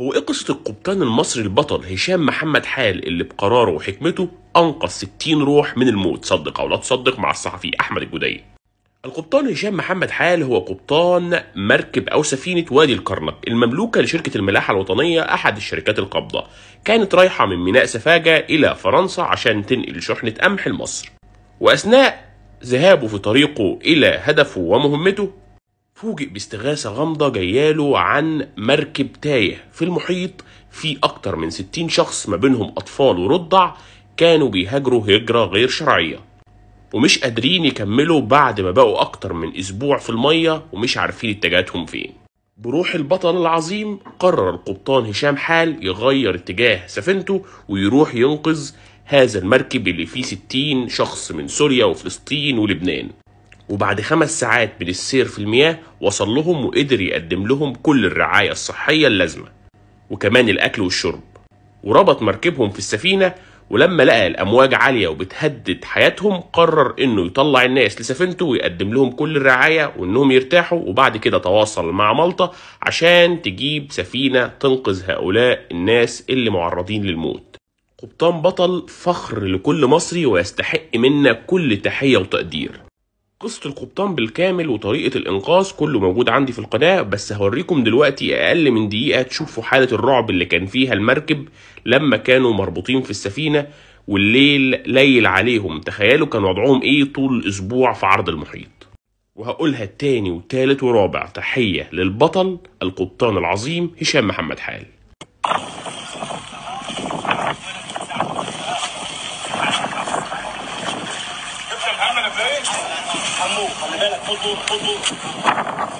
هو ايه قصه القبطان المصري البطل هشام محمد حال اللي بقراره وحكمته انقذ 60 روح من الموت صدق او لا تصدق مع الصحفي احمد الجدي القبطان هشام محمد حال هو قبطان مركب أو سفينة وادي الكرنك المملوكة لشركة الملاحة الوطنية أحد الشركات القابضة كانت رايحة من ميناء سفاجة إلى فرنسا عشان تنقل شحنة قمح لمصر وأثناء ذهابه في طريقه إلى هدفه ومهمته فوجئ باستغاثة غامضة جاياله عن مركب تايه في المحيط في أكتر من 60 شخص ما بينهم أطفال ورضع كانوا بيهاجروا هجرة غير شرعية ومش قادرين يكملوا بعد ما بقوا أكتر من أسبوع في المية ومش عارفين اتجاهاتهم فين بروح البطل العظيم قرر القبطان هشام حال يغير اتجاه سفينته ويروح ينقذ هذا المركب اللي فيه 60 شخص من سوريا وفلسطين ولبنان وبعد خمس ساعات من السير في المياه وصل لهم وقدر يقدم لهم كل الرعاية الصحية اللازمة وكمان الأكل والشرب وربط مركبهم في السفينة ولما لقى الأمواج عالية وبتهدد حياتهم قرر إنه يطلع الناس لسفينته ويقدم لهم كل الرعاية وإنهم يرتاحوا وبعد كده تواصل مع مالطا عشان تجيب سفينة تنقذ هؤلاء الناس اللي معرضين للموت قبطان بطل فخر لكل مصري ويستحق منا كل تحية وتقدير قصة القبطان بالكامل وطريقة الإنقاذ كله موجود عندي في القناة بس هوريكم دلوقتي أقل من دقيقة تشوفوا حالة الرعب اللي كان فيها المركب لما كانوا مربوطين في السفينة والليل ليل عليهم تخيلوا كان وضعهم إيه طول الأسبوع في عرض المحيط وهقولها التاني والتالت ورابع تحية للبطل القبطان العظيم هشام محمد حال حمو خلي بالك خد دور